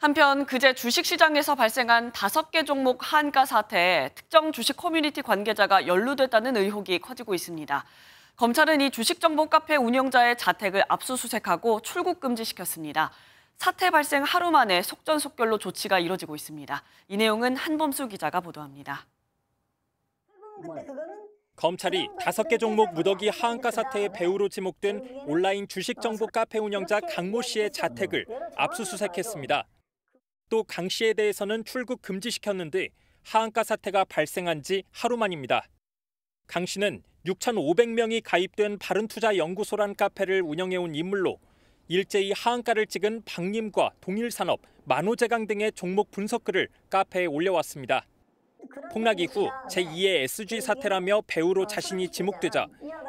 한편 그제 주식시장에서 발생한 다섯 개 종목 한가 사태에 특정 주식 커뮤니티 관계자가 연루됐다는 의혹이 커지고 있습니다. 검찰은 이 주식정보 카페 운영자의 자택을 압수수색하고 출국 금지시켰습니다. 사태 발생 하루 만에 속전속결로 조치가 이뤄지고 있습니다. 이 내용은 한범수 기자가 보도합니다. 검찰이 뭐 다섯 개 종목 무더기 하한가 사태의 배우로 지목된 온라인 주식정보 어, 카페 운영자 강모 씨의 자택을 압수수색했습니다. 또강 씨에 대해서는 출국 금지시켰는데 하한가 사태가 발생한 지 하루만입니다. 강 씨는 6,500명이 가입된 바른투자연구소란 카페를 운영해온 인물로 일제히 하한가를 찍은 박림과 동일산업, 만호제강 등의 종목 분석글을 카페에 올려왔습니다. 폭락 이후 제2의 SG 사태라며 배우로 자신이 지목되자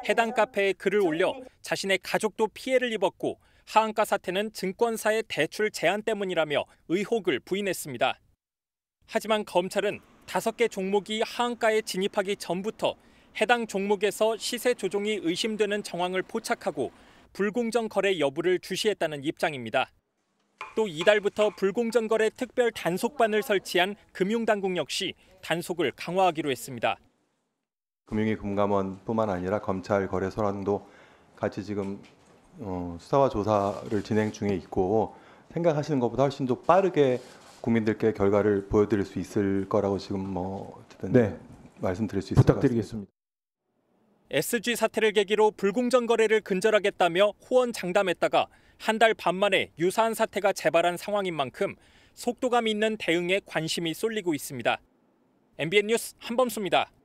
해당 카페에 글을 올려 자신의 가족도 피해를 입었고 하한가 사태는 증권사의 대출 제한 때문이라며 의혹을 부인했습니다. 하지만 검찰은 다섯 개 종목이 하한가에 진입하기 전부터 해당 종목에서 시세 조종이 의심되는 정황을 포착하고 불공정 거래 여부를 주시했다는 입장입니다. 또 이달부터 불공정 거래 특별 단속반을 설치한 금융당국 역시 단속을 강화하기로 했습니다. 금융위 금감원뿐만 아니라 검찰 거래소랑도 같이 지금 어, 수사와 조사를 진행 중에 있고 생각하시는 것보다 훨씬 더 빠르게 국민들께 결과를 보여드릴 수 있을 거라고 지금 뭐 어쨌든 네. 말씀드릴 수 있을 부탁드리겠습니다. SG 사태를 계기로 불공정 거래를 근절하겠다며 호언 장담했다가 한 달 반 만에 유사한 사태가 재발한 상황인 만큼 속도감 있는 대응에 관심이 쏠리고 있습니다. MBN 뉴스 한범수입니다.